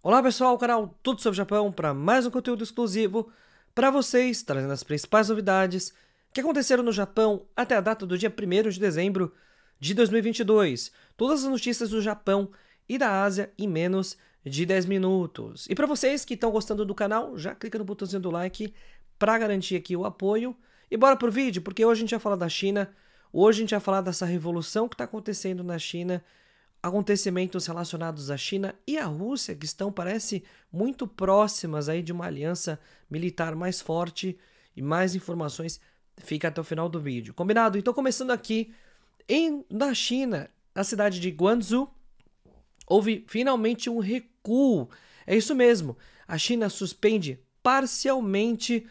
Olá pessoal, o canal Tudo sobre Japão para mais um conteúdo exclusivo para vocês, trazendo as principais novidades que aconteceram no Japão até a data do dia 1 de dezembro de 2022. Todas as notícias do Japão e da Ásia em menos de 10 minutos. E para vocês que estão gostando do canal, já clica no botãozinho do like para garantir aqui o apoio. E bora pro vídeo, porque hoje a gente vai falar da China, hoje a gente vai falar dessa revolução que está acontecendo na China acontecimentos relacionados à China e à Rússia, que estão, parece, muito próximas aí de uma aliança militar mais forte e mais informações fica até o final do vídeo. Combinado? Então, começando aqui, em, na China, na cidade de Guangzhou, houve finalmente um recuo. É isso mesmo, a China suspende parcialmente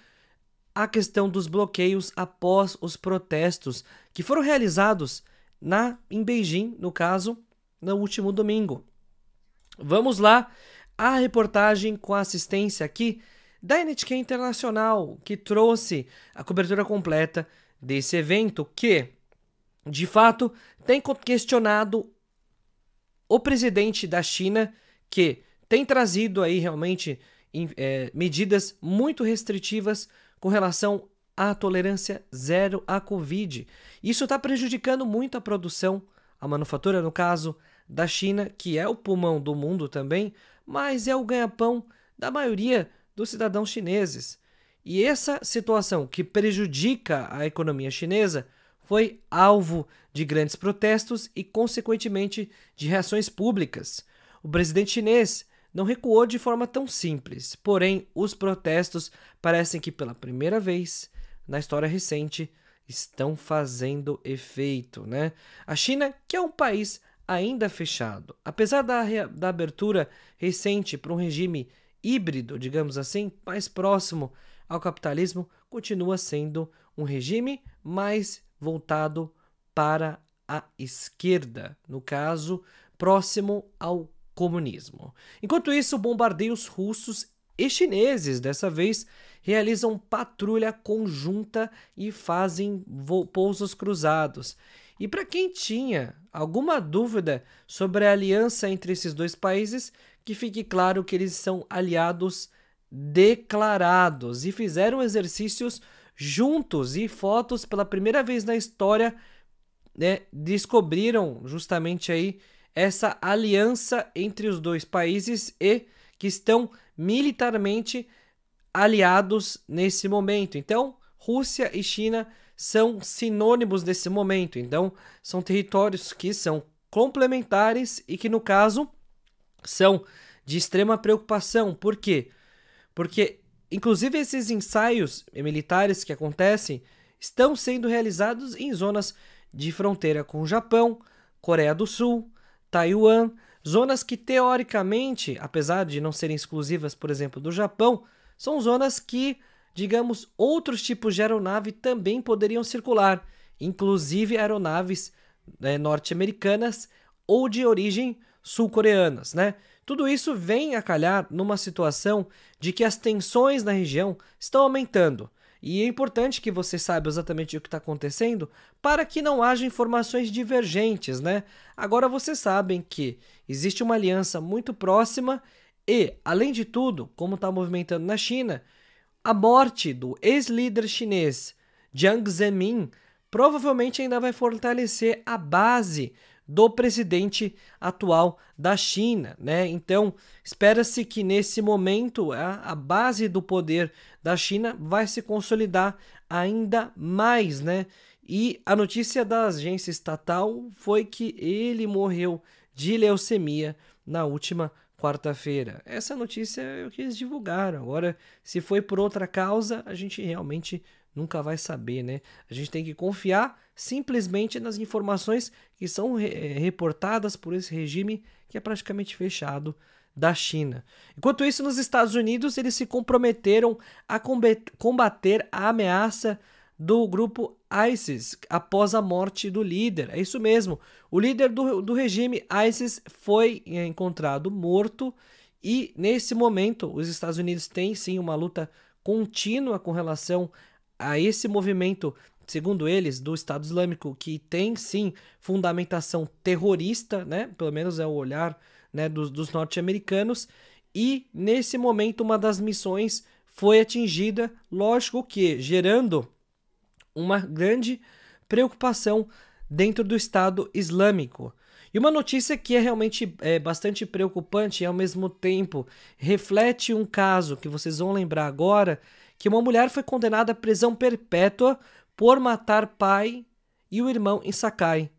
a questão dos bloqueios após os protestos que foram realizados na, em Beijing, no caso, no último domingo. Vamos lá a reportagem com assistência aqui da NTK Internacional, que trouxe a cobertura completa desse evento, que, de fato, tem questionado o presidente da China, que tem trazido aí realmente é, medidas muito restritivas com relação à tolerância zero à Covid. Isso está prejudicando muito a produção a manufatura, no caso, da China, que é o pulmão do mundo também, mas é o ganha-pão da maioria dos cidadãos chineses. E essa situação que prejudica a economia chinesa foi alvo de grandes protestos e, consequentemente, de reações públicas. O presidente chinês não recuou de forma tão simples, porém, os protestos parecem que, pela primeira vez na história recente, estão fazendo efeito, né? A China, que é um país ainda fechado, apesar da, da abertura recente para um regime híbrido, digamos assim, mais próximo ao capitalismo, continua sendo um regime mais voltado para a esquerda, no caso, próximo ao comunismo. Enquanto isso, bombardeios russos e chineses, dessa vez, realizam patrulha conjunta e fazem pousos cruzados. E para quem tinha alguma dúvida sobre a aliança entre esses dois países, que fique claro que eles são aliados declarados e fizeram exercícios juntos e fotos pela primeira vez na história, né, descobriram justamente aí essa aliança entre os dois países e que estão militarmente aliados nesse momento. Então, Rússia e China são sinônimos nesse momento. Então, são territórios que são complementares e que, no caso, são de extrema preocupação. Por quê? Porque, inclusive, esses ensaios militares que acontecem estão sendo realizados em zonas de fronteira com o Japão, Coreia do Sul, Taiwan, Zonas que, teoricamente, apesar de não serem exclusivas, por exemplo, do Japão, são zonas que, digamos, outros tipos de aeronave também poderiam circular, inclusive aeronaves né, norte-americanas ou de origem sul-coreanas, né? Tudo isso vem a calhar numa situação de que as tensões na região estão aumentando. E é importante que você saiba exatamente o que está acontecendo para que não haja informações divergentes, né? Agora vocês sabem que existe uma aliança muito próxima e, além de tudo, como está movimentando na China, a morte do ex-líder chinês Jiang Zemin provavelmente ainda vai fortalecer a base do presidente atual da China, né? Então, espera-se que nesse momento a, é, a, base do poder da China vai se consolidar ainda mais, né? E a notícia da agência estatal foi que ele morreu de leucemia na última quarta-feira. Essa notícia é o que eles divulgaram. Agora, se foi por outra causa, a gente realmente nunca vai saber, né? A gente tem que confiar simplesmente nas informações que são eh, reportadas por esse regime que é praticamente fechado da China. Enquanto isso, nos Estados Unidos, eles se comprometeram a combater a ameaça do grupo ISIS após a morte do líder. É isso mesmo. O líder do, do regime ISIS foi eh, encontrado morto e, nesse momento, os Estados Unidos têm sim uma luta contínua com relação a esse movimento, segundo eles, do Estado Islâmico, que tem sim fundamentação terrorista, né? Pelo menos é o olhar né, dos, dos norte-americanos. E nesse momento, uma das missões foi atingida, lógico que gerando uma grande preocupação dentro do Estado Islâmico. E uma notícia que é realmente é, bastante preocupante e ao mesmo tempo reflete um caso que vocês vão lembrar agora, que uma mulher foi condenada à prisão perpétua por matar pai e o irmão em Sakai.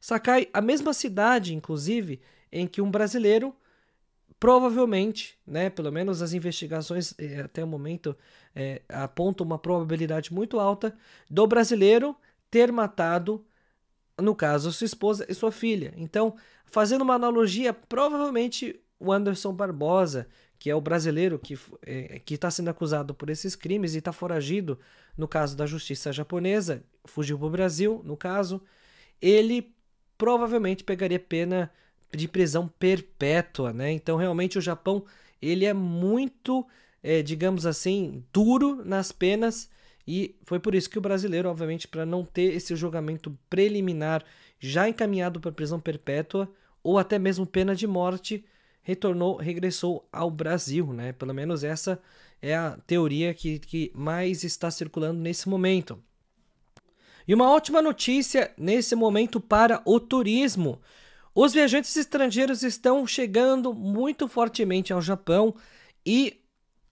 Sakai, a mesma cidade, inclusive, em que um brasileiro provavelmente, né, pelo menos as investigações eh, até o momento é, apontam uma probabilidade muito alta do brasileiro ter matado, no caso, sua esposa e sua filha. Então, fazendo uma analogia, provavelmente o Anderson Barbosa, que é o brasileiro que é, está eh, sendo acusado por esses crimes e está foragido, no caso da justiça japonesa, fugiu para o Brasil, no caso, ele provavelmente pegaria pena de prisão perpétua, né? Então realmente o Japão ele é muito, é, digamos assim, duro nas penas e foi por isso que o brasileiro, obviamente, para não ter esse julgamento preliminar já encaminhado para prisão perpétua ou até mesmo pena de morte, retornou, regressou ao Brasil, né? Pelo menos essa é a teoria que, que mais está circulando nesse momento. E uma ótima notícia nesse momento para o turismo. Os viajantes estrangeiros estão chegando muito fortemente ao Japão e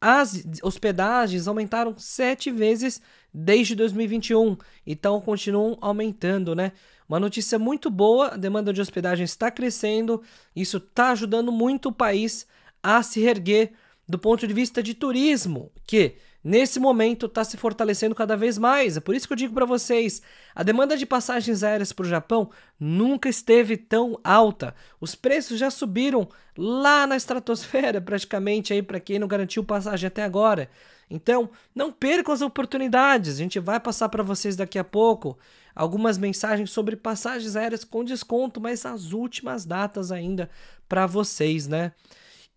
as hospedagens aumentaram sete vezes desde 2021, então continuam aumentando, né? Uma notícia muito boa: a demanda de hospedagem está crescendo, isso está ajudando muito o país a se erguer do ponto de vista de turismo, que nesse momento está se fortalecendo cada vez mais. É por isso que eu digo para vocês: a demanda de passagens aéreas para o Japão nunca esteve tão alta. Os preços já subiram lá na estratosfera, praticamente, aí para quem não garantiu passagem até agora. Então, não percam as oportunidades. A gente vai passar para vocês daqui a pouco algumas mensagens sobre passagens aéreas com desconto, mas as últimas datas ainda para vocês, né?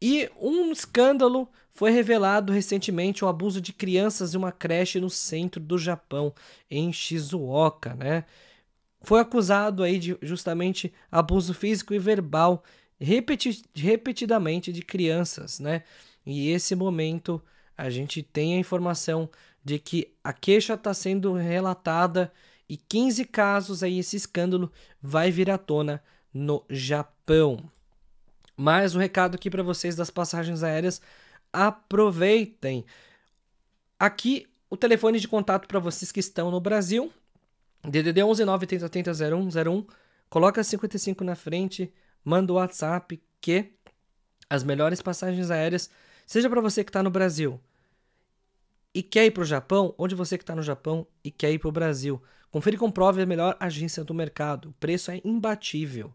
E um escândalo foi revelado recentemente o abuso de crianças em uma creche no centro do Japão, em Shizuoka, né? Foi acusado aí de justamente abuso físico e verbal repeti repetidamente de crianças, né? E esse momento a gente tem a informação de que a queixa está sendo relatada e 15 casos aí esse escândalo vai vir à tona no Japão. Mais um recado aqui para vocês das passagens aéreas. Aproveitem. Aqui o telefone de contato para vocês que estão no Brasil. DDD 11 980 0101. Coloca 55 na frente, manda o WhatsApp que as melhores passagens aéreas, seja para você que está no Brasil e quer ir para o Japão, onde você que está no Japão e quer ir para o Brasil. Confira e comprove a melhor agência do mercado. O preço é imbatível.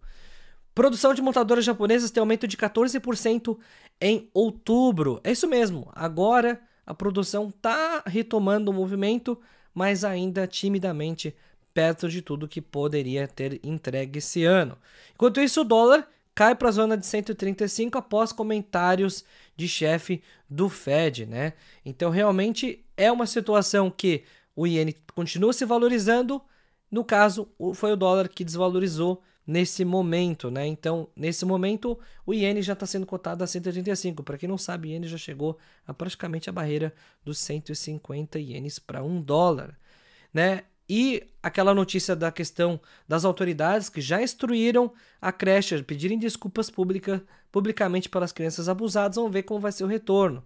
Produção de montadoras japonesas tem aumento de 14% em outubro. É isso mesmo. Agora a produção está retomando o movimento, mas ainda timidamente perto de tudo que poderia ter entregue esse ano. Enquanto isso, o dólar cai para a zona de 135 após comentários de chefe do Fed, né? Então realmente é uma situação que o iene continua se valorizando. No caso, foi o dólar que desvalorizou nesse momento, né? Então, nesse momento, o iene já está sendo cotado a 185. Para quem não sabe, o iene já chegou a praticamente a barreira dos 150 ienes para um dólar, né? E aquela notícia da questão das autoridades que já instruíram a creche pedirem desculpas pública, publicamente pelas crianças abusadas, vamos ver como vai ser o retorno.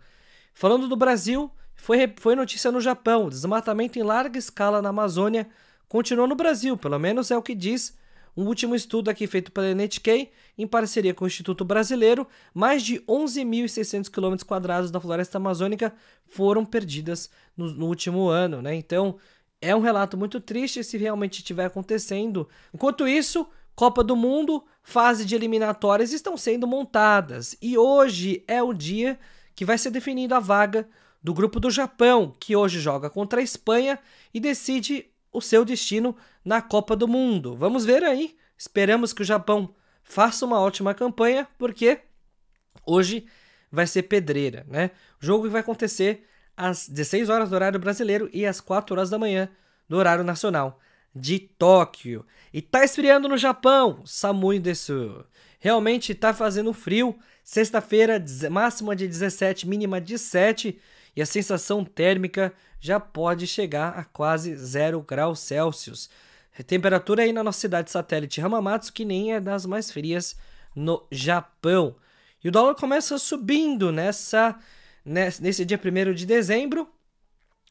Falando do Brasil, foi, foi notícia no Japão: desmatamento em larga escala na Amazônia continua no Brasil, pelo menos é o que diz um último estudo aqui feito pela NHK, em parceria com o Instituto Brasileiro, mais de 11.600 km da floresta amazônica foram perdidas no, no último ano, né? Então, é um relato muito triste se realmente estiver acontecendo. Enquanto isso, Copa do Mundo, fase de eliminatórias estão sendo montadas e hoje é o dia que vai ser definida a vaga do grupo do Japão, que hoje joga contra a Espanha e decide o seu destino na Copa do Mundo. Vamos ver aí. Esperamos que o Japão faça uma ótima campanha, porque hoje vai ser pedreira, né? O jogo vai acontecer às 16 horas do horário brasileiro e às 4 horas da manhã do horário nacional de Tóquio. E tá esfriando no Japão, Samui desu. Realmente tá fazendo frio. Sexta-feira, máxima de 17, mínima de 7 e a sensação térmica já pode chegar a quase 0 graus Celsius. temperatura aí na nossa cidade satélite Hamamatsu, que nem é das mais frias no Japão. E o dólar começa subindo nessa né, nesse dia 1 de dezembro.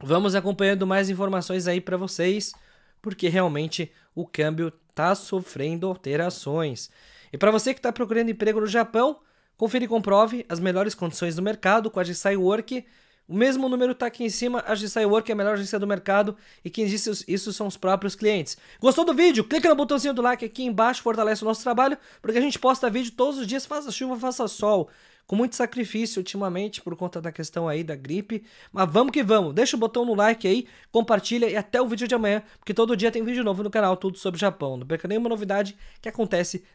Vamos acompanhando mais informações aí para vocês, porque realmente o câmbio está sofrendo alterações. E para você que está procurando emprego no Japão, confira e comprove as melhores condições do mercado com a Jisai Work. O mesmo número está aqui em cima, a GSI Work é a melhor agência do mercado e quem disse isso são os próprios clientes. Gostou do vídeo? Clica no botãozinho do like aqui embaixo, fortalece o nosso trabalho, porque a gente posta vídeo todos os dias, faça chuva, faça sol, com muito sacrifício ultimamente por conta da questão aí da gripe, mas vamos que vamos. Deixa o botão no like aí, compartilha e até o vídeo de amanhã, porque todo dia tem vídeo novo no canal, tudo sobre Japão. Não perca nenhuma novidade que acontece na